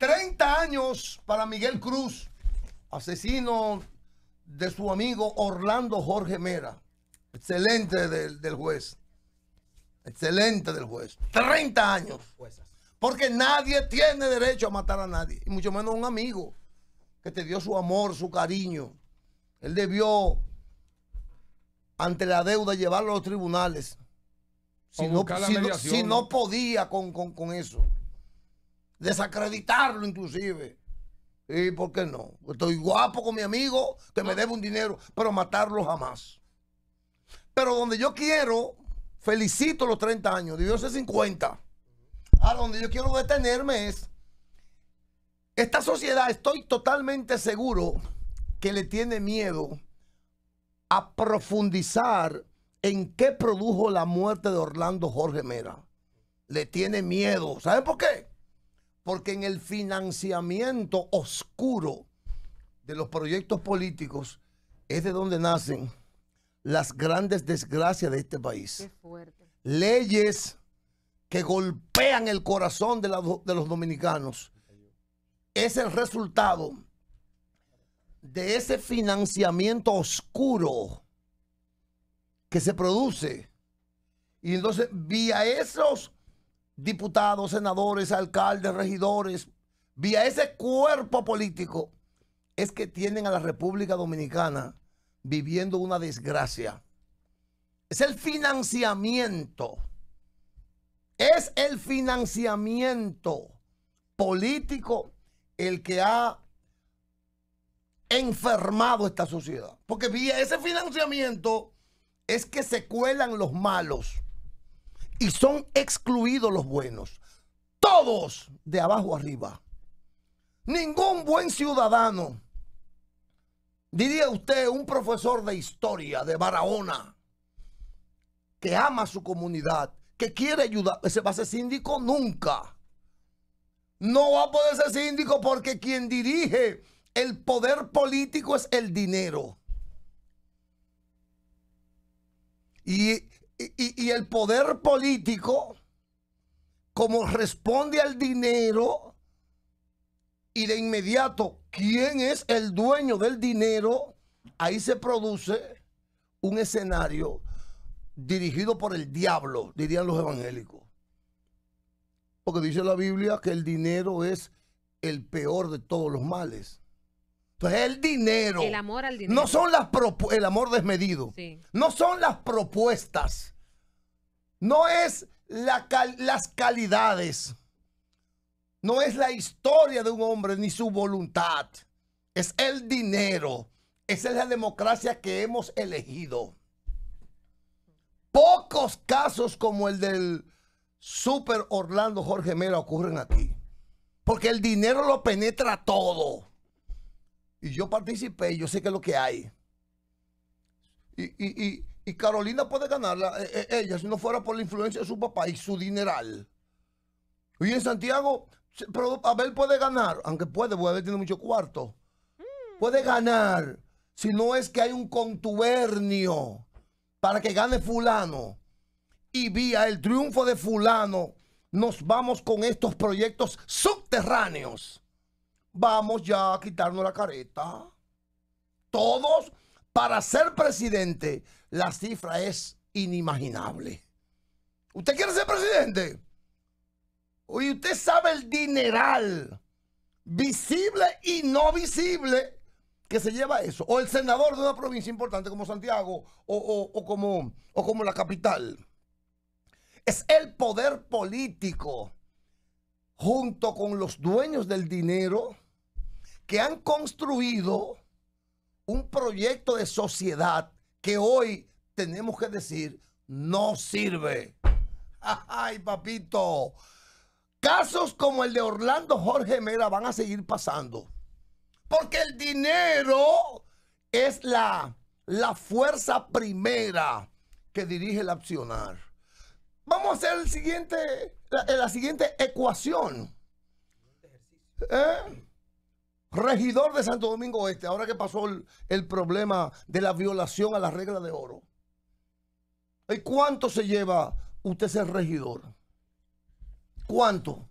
30 años para Miguel Cruz, asesino de su amigo Orlando Jorge Mera. Excelente del, juez. Excelente del juez. 30 años. Porque nadie tiene derecho a matar a nadie. Y mucho menos un amigo que te dio su amor, su cariño. Él debió, ante la deuda, llevarlo a los tribunales. Si, no, podía con eso desacreditarlo inclusive. ¿Y por qué no? Estoy guapo con mi amigo que me ah. debe un dinero, pero matarlo jamás. Pero donde yo quiero, felicito los 30 años, Dios ser 50. A donde yo quiero detenerme es, esta sociedad estoy totalmente seguro que le tiene miedo a profundizar en qué produjo la muerte de Orlando Jorge Mera. Le tiene miedo. ¿Saben por qué? Porque en el financiamiento oscuro de los proyectos políticos es de donde nacen las grandes desgracias de este país. Leyes que golpean el corazón de, de los dominicanos. Es el resultado de ese financiamiento oscuro que se produce. Y entonces, vía esos diputados, senadores, alcaldes, regidores, vía ese cuerpo político, es que tienen a la República Dominicana viviendo una desgracia. Es el financiamiento. Es el financiamiento político el que ha enfermado esta sociedad. Porque vía ese financiamiento es que se cuelan los malos y son excluidos los buenos. Todos de abajo arriba. Ningún buen ciudadano, diría usted, un profesor de historia de Barahona, que ama a su comunidad, que quiere ayudar, ese va a ser síndico nunca. No va a poder ser síndico porque quien dirige el poder político es el dinero. Y y, el poder político, como responde al dinero, y de inmediato, ¿quién es el dueño del dinero? Ahí se produce un escenario dirigido por el diablo, dirían los evangélicos. Porque dice la Biblia que el dinero es el peor de todos los males. Entonces, el dinero. El amor al dinero. No son las el amor desmedido. No son las propuestas. No es las calidades. No es la historia de un hombre ni su voluntad. Es el dinero. Esa es la democracia que hemos elegido. Pocos casos como el del Super Orlando Jorge Mera ocurren aquí. Porque el dinero lo penetra todo. Y yo participé, yo sé que es lo que hay. Y, Carolina puede ganarla, eh, eh, ella, si no fuera por la influencia de su papá y su dineral. Y en Santiago, pero Abel puede ganar, aunque puede, porque Abel tiene mucho cuarto. Mm. Puede ganar, si no es que hay un contubernio para que gane fulano. Y vía el triunfo de fulano, nos vamos con estos proyectos subterráneos vamos ya a quitarnos la careta. Todos, para ser presidente, la cifra es inimaginable. ¿Usted quiere ser presidente? Oye, usted sabe el dineral, visible y no visible, que se lleva eso. O el senador de una provincia importante como Santiago o, o como, o como la capital. Es el poder político junto con los dueños del dinero que han construido un proyecto de sociedad que hoy tenemos que decir no sirve. Ay, papito. Casos como el de Orlando Jorge Mera van a seguir pasando. Porque el dinero es la, la fuerza primera que dirige el accionar. Vamos a hacer siguiente, la, la siguiente ecuación. ¿Eh? regidor de Santo Domingo Este, ahora que pasó el, problema de la violación a la regla de oro. ¿Y cuánto se lleva usted ser regidor? ¿Cuánto?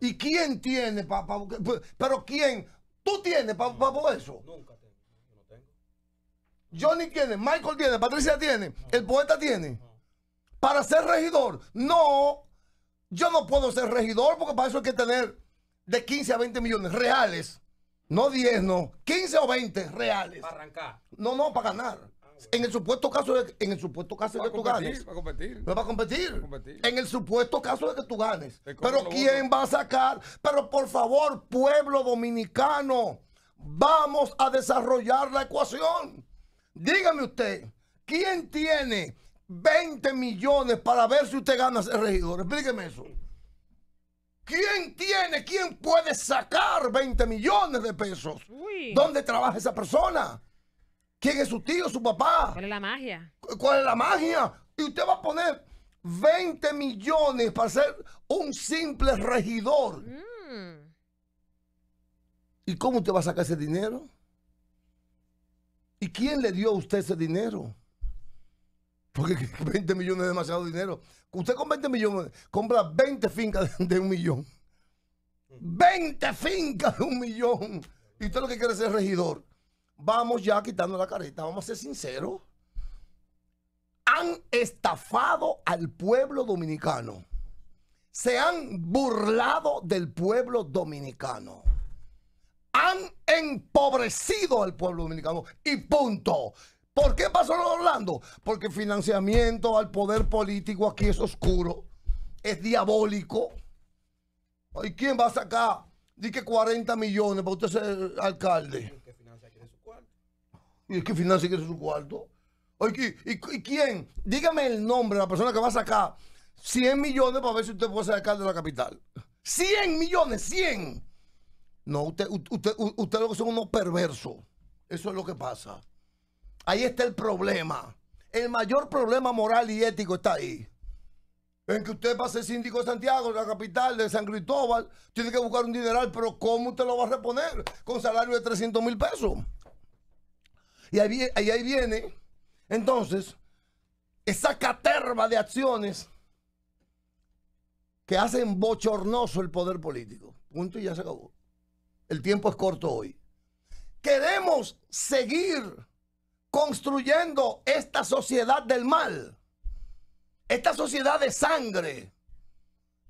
¿Y quién tiene para pues, Pero quién? ¿Tú tienes para eso? Nunca tengo. Yo no tengo. Johnny tiene, Michael tiene, Patricia tiene, el poeta tiene. Para ser regidor, no. Yo no puedo ser regidor porque para eso hay que tener de 15 a 20 millones reales. No 10, no. 15 o 20 reales. Para arrancar. No, no, para ganar. Ah, en el supuesto caso de, en el supuesto caso de que tú ganes. Va a competir. No va a competir. En el supuesto caso de que tú ganes. Pero ¿quién va a sacar? Pero por favor, pueblo dominicano, vamos a desarrollar la ecuación. Dígame usted, ¿quién tiene 20 millones para ver si usted gana ese regidor? Explíqueme eso. ¿Quién tiene, quién puede sacar 20 millones de pesos? ¿Dónde trabaja esa persona? ¿Quién es su tío, su papá? ¿Cuál es la magia? ¿Cuál es la magia? Y usted va a poner 20 millones para ser un simple regidor. Mm. ¿Y cómo usted va a sacar ese dinero? ¿Y quién le dio a usted ese dinero? Porque 20 millones es demasiado dinero. Usted con 20 millones compra 20 fincas de, un millón. 20 fincas de un millón. Y usted lo que quiere ser regidor. Vamos ya quitando la careta, vamos a ser sinceros. Han estafado al pueblo dominicano. Se han burlado del pueblo dominicano. Han empobrecido al pueblo dominicano. Y punto. ¿Por qué pasó lo de Orlando? Porque financiamiento al poder político aquí es oscuro, es diabólico. ¿Y quién va a sacar? Dice que 40 millones para usted ser alcalde. ¿Y que financia su cuarto? ¿Y que financia su cuarto? ¿Y, quién? Dígame el nombre de la persona que va a sacar 100 millones para ver si usted puede ser alcalde de la capital. 100 millones, 100. No, usted, usted, usted, perverso. son unos perversos. Eso es lo que pasa. Ahí está el problema. El mayor problema moral y ético está ahí. En que usted va a ser síndico de Santiago, la capital, de San Cristóbal, tiene que buscar un dineral, pero ¿cómo usted lo va a reponer? Con salario de 300 mil pesos. Y ahí, ahí viene, entonces, esa caterva de acciones que hacen bochornoso el poder político. Punto y ya se acabó. El tiempo es corto hoy. Queremos seguir construyendo esta sociedad del mal, esta sociedad de sangre,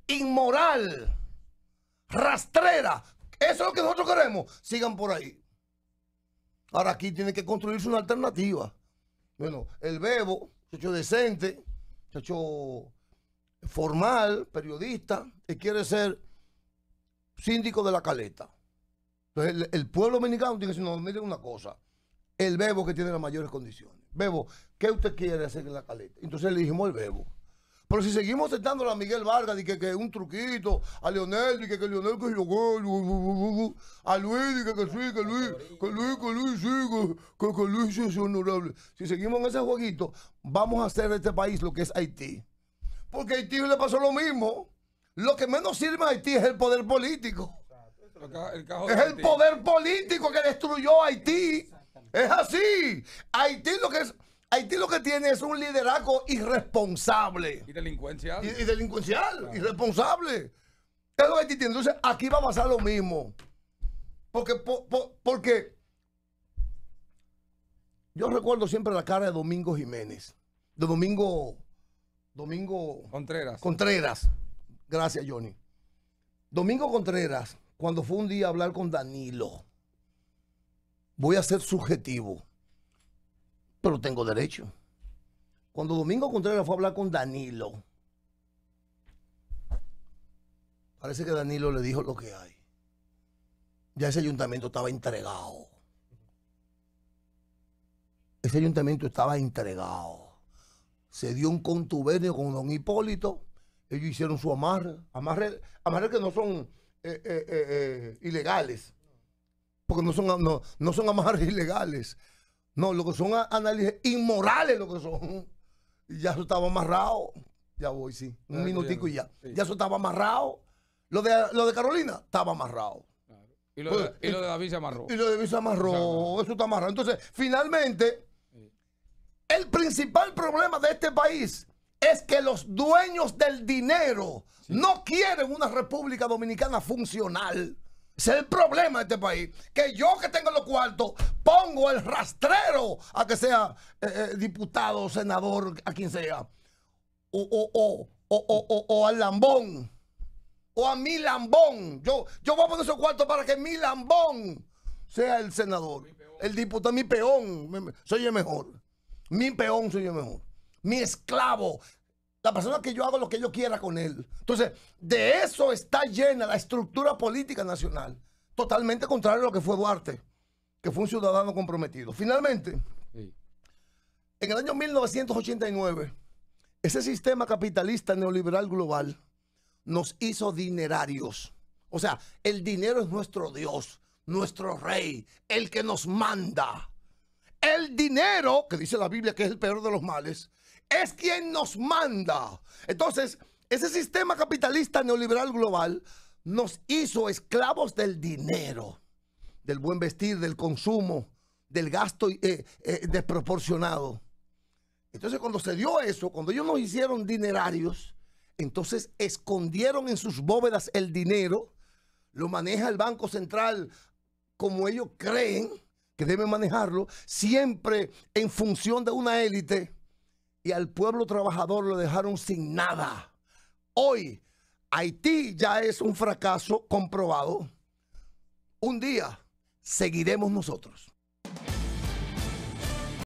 inmoral, rastrera. Eso es lo que nosotros queremos. Sigan por ahí. Ahora aquí tiene que construirse una alternativa. Bueno, el Bebo, hecho decente, hecho formal, periodista, que quiere ser síndico de la caleta. Entonces el, pueblo dominicano tiene que decir, no, miren una cosa el bebo que tiene las mayores condiciones. Bebo, ¿qué usted quiere hacer en la caleta? Entonces le dijimos el bebo. Pero si seguimos aceptando a Miguel Vargas, y que, que, un truquito, a Leonel, y que, que Leonel, que yo, a Luis, y que, que sí, que Luis, que Luis, que Luis, sí, que, que, Luis es honorable. Si seguimos en ese jueguito, vamos a hacer de este país lo que es Haití. Porque a Haití le pasó lo mismo. Lo que menos sirve a Haití es el poder político. es el poder político que destruyó a Haití. Es así. Haití lo que es. Haití lo que tiene es un liderazgo irresponsable. Y delincuencial. Y, delincuencial, irresponsable. Es lo que Haití tiene. Entonces, aquí va a pasar lo mismo. Porque, porque yo recuerdo siempre la cara de Domingo Jiménez. De Domingo. Domingo. Contreras. Contreras. Gracias, Johnny. Domingo Contreras, cuando fue un día a hablar con Danilo voy a ser subjetivo, pero tengo derecho. Cuando Domingo Contreras fue a hablar con Danilo, parece que Danilo le dijo lo que hay. Ya ese ayuntamiento estaba entregado. Ese ayuntamiento estaba entregado. Se dio un contubernio con don Hipólito. Ellos hicieron su amarre. Amarre, que no son eh, eh, eh, ilegales porque no son, no, son amarres ilegales. No, lo que son análisis inmorales, lo que son. Y ya eso estaba amarrado. Ya voy, sí. Un ah, minutico y ya. Ya eso estaba amarrado. Lo de, lo de Carolina estaba amarrado. Y, lo de, David se amarró. Y lo de David se amarró. eso está amarrado. Entonces, finalmente, el principal problema de este país es que los dueños del dinero no quieren una República Dominicana funcional es el problema de este país. Que yo que tengo los cuartos, pongo el rastrero a que sea eh, eh, diputado, senador, a quien sea. O, al lambón. O a mi lambón. Yo, yo voy a poner esos cuartos para que mi lambón sea el senador. El diputado, mi peón. Soy el mejor. Mi peón soy el mejor. Mi esclavo la persona que yo hago lo que yo quiera con él. Entonces, de eso está llena la estructura política nacional. Totalmente contrario a lo que fue Duarte, que fue un ciudadano comprometido. Finalmente, en el año 1989, ese sistema capitalista neoliberal global nos hizo dinerarios. O sea, el dinero es nuestro Dios, nuestro rey, el que nos manda. El dinero, que dice la Biblia que es el peor de los males, es quien nos manda. Entonces, ese sistema capitalista neoliberal global nos hizo esclavos del dinero, del buen vestir, del consumo, del gasto eh, eh, desproporcionado. Entonces, cuando se dio eso, cuando ellos nos hicieron dinerarios, entonces escondieron en sus bóvedas el dinero, lo maneja el Banco Central como ellos creen, debe manejarlo, siempre en función de una élite, y al pueblo trabajador lo dejaron sin nada. Hoy, Haití ya es un fracaso comprobado. Un día seguiremos nosotros.